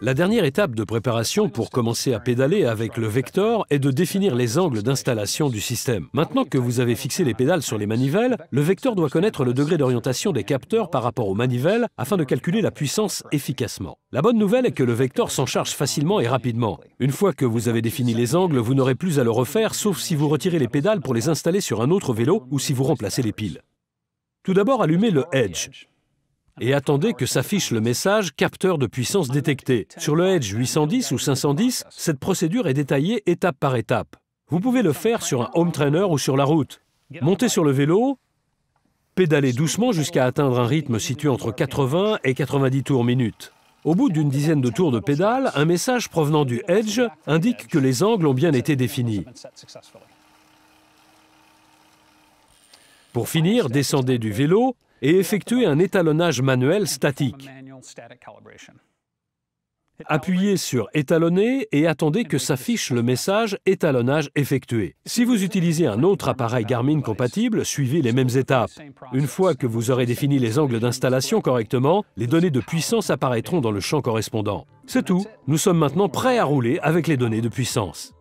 La dernière étape de préparation pour commencer à pédaler avec le vecteur est de définir les angles d'installation du système. Maintenant que vous avez fixé les pédales sur les manivelles, le vecteur doit connaître le degré d'orientation des capteurs par rapport aux manivelles afin de calculer la puissance efficacement. La bonne nouvelle est que le vecteur s'en charge facilement et rapidement. Une fois que vous avez défini les angles, vous n'aurez plus à le refaire sauf si vous retirez les pédales pour les installer sur un autre vélo ou si vous remplacez les piles. Tout d'abord, allumez le Edge et attendez que s'affiche le message capteur de puissance détecté. Sur le Edge 810 ou 510, cette procédure est détaillée étape par étape. Vous pouvez le faire sur un home trainer ou sur la route. Montez sur le vélo, pédalez doucement jusqu'à atteindre un rythme situé entre 80 et 90 tours minute. Au bout d'une dizaine de tours de pédale, un message provenant du Edge indique que les angles ont bien été définis. Pour finir, descendez du vélo et effectuer un étalonnage manuel statique. Appuyez sur Étalonner et attendez que s'affiche le message Étalonnage effectué. Si vous utilisez un autre appareil Garmin compatible, suivez les mêmes étapes. Une fois que vous aurez défini les angles d'installation correctement, les données de puissance apparaîtront dans le champ correspondant. C'est tout, nous sommes maintenant prêts à rouler avec les données de puissance.